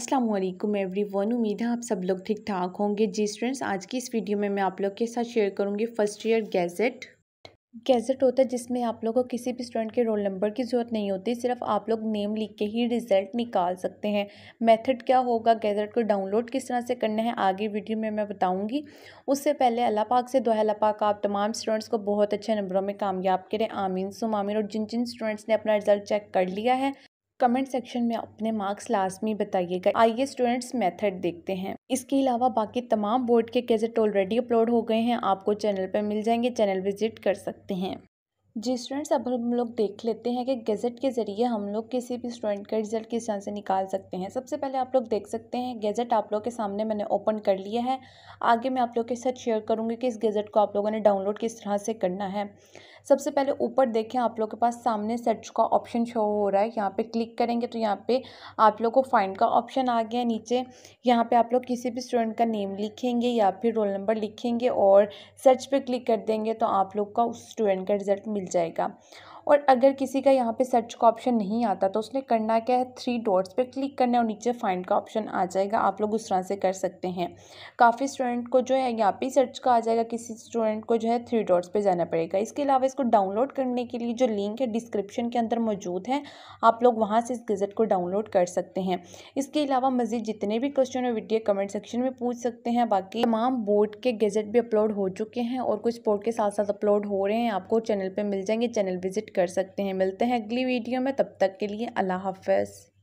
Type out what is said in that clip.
Aslam every one उम्मीद है आप सब लोग ठीक ठाक होंगे जी स्टूडेंट्स आज की इस वीडियो में मैं आप लोग के साथ शेयर करूंगी फर्स्ट ईयर गैजेट गैजेट होता है जिसमें आप लोगों को किसी भी स्टूडेंट के रोल नंबर की ज़रूरत नहीं होती सिर्फ आप लोग नेम लिख के ही रिज़ल्ट निकाल सकते हैं मेथड क्या होगा गैजेट को डाउनलोड किस तरह से करना है आगे वीडियो में मैं बताऊंगी उससे पहले अल्लाह पाक से दुआ अल्लाह पाक आप तमाम स्टूडेंट्स को बहुत अच्छे नंबरों में कामयाब करें आमीन सुमामीन और जिन जिन स्टूडेंट्स ने अपना रिज़ल्ट चेक कर लिया है कमेंट सेक्शन में अपने मार्क्स लाजमी बताइएगा आइए स्टूडेंट्स मेथड देखते हैं इसके अलावा बाकी तमाम बोर्ड के गेजेट ऑलरेडी अपलोड हो गए हैं आपको चैनल पर मिल जाएंगे चैनल विजिट कर सकते हैं जी स्टूडेंट्स अब हम लोग देख लेते हैं कि गेजेट के ज़रिए हम लोग किसी भी स्टूडेंट का रिजल्ट किस तरह से निकाल सकते हैं सबसे पहले आप लोग देख सकते हैं गेज़ेट आप लोग के सामने मैंने ओपन कर लिया है आगे मैं आप लोग के साथ शेयर करूँगी कि इस गेज़ेट को आप लोगों ने डाउनलोड किस तरह से करना है सबसे पहले ऊपर देखें आप लोग के पास सामने सर्च का ऑप्शन शो हो रहा है यहाँ पे क्लिक करेंगे तो यहाँ पे आप लोग को फाइंड का ऑप्शन आ गया नीचे यहाँ पे आप लोग किसी भी स्टूडेंट का नेम लिखेंगे या फिर रोल नंबर लिखेंगे और सर्च पे क्लिक कर देंगे तो आप लोग का उस स्टूडेंट का रिज़ल्ट मिल जाएगा और अगर किसी का यहाँ पे सर्च का ऑप्शन नहीं आता तो उसने करना क्या है थ्री डॉट्स पे क्लिक करना है और नीचे फाइंड का ऑप्शन आ जाएगा आप लोग उस तरह से कर सकते हैं काफ़ी स्टूडेंट को जो है यहाँ पे सर्च का आ जाएगा किसी स्टूडेंट को जो है थ्री डॉट्स पे जाना पड़ेगा इसके अलावा इसको डाउनलोड करने के लिए जो लिंक है डिस्क्रिप्शन के अंदर मौजूद है आप लोग वहाँ से इस गज़ट को डाउनलोड कर सकते हैं इसके अलावा मज़ीद जितने भी क्वेश्चन और वीडियो कमेंट सेक्शन में पूछ सकते हैं बाकी तमाम बोर्ड के गज़ट भी अपलोड हो चुके हैं और कुछ बोर्ड के साथ साथ अपलोड हो रहे हैं आपको चैनल पर मिल जाएंगे चैनल विजिट कर सकते हैं मिलते हैं अगली वीडियो में तब तक के लिए अल्लाह हाफ